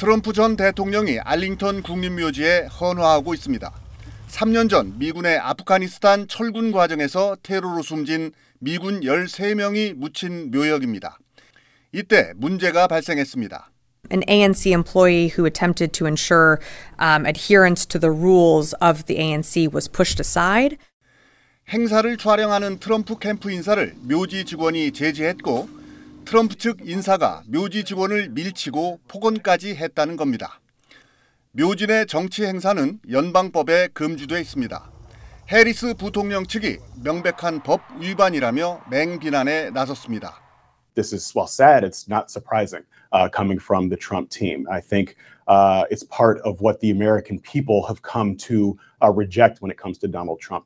트럼프 전 대통령이 알링턴 국립묘지에 헌화하고 있습니다. 3년 전 미군의 아프가니스탄 철군 과정에서 테러로 숨진 미군 13명이 묻힌 묘역입니다. 이때 문제가 발생했습니다. An ANC employee who attempted to ensure um, adherence to the rules of the ANC was pushed aside. 행사를 촬영하는 트럼프 캠프 인사를 묘지 직원이 제지했고 트럼프 측 인사가 묘지 직원을 밀치고 폭언까지 했다는 겁니다. 묘진의 정치 행사는 연방법에 금지돼 있습니다. 해리스 부통령 측이 명백한 법 위반이라며 맹비난에 나섰습니다. This is while sad, it's not surprising uh, coming from the Trump team. I think uh, it's part of what the American people have come to uh, reject when it comes to Donald Trump.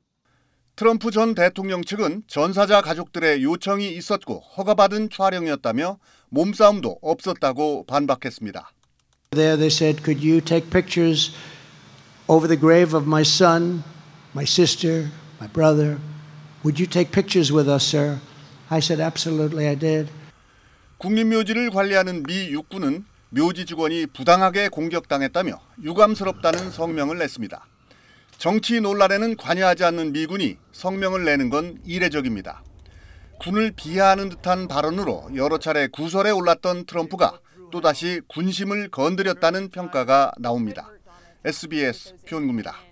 트럼프 전 대통령 측은 전사자 가족들의 요청이 있었고 허가받은 촬영이었다며 몸싸움도 없었다고 반박했습니다. There they said, could you take pictures over the grave of my son, my sister, my brother? Would you take pictures with us, sir? I said, absolutely, I did. 국립묘지를 관리하는 미 육군은 묘지 직원이 부당하게 공격당했다며 유감스럽다는 성명을 냈습니다. 정치 논란에는 관여하지 않는 미군이 성명을 내는 건 이례적입니다. 군을 비하하는 듯한 발언으로 여러 차례 구설에 올랐던 트럼프가 또다시 군심을 건드렸다는 평가가 나옵니다. SBS 표현구입니다.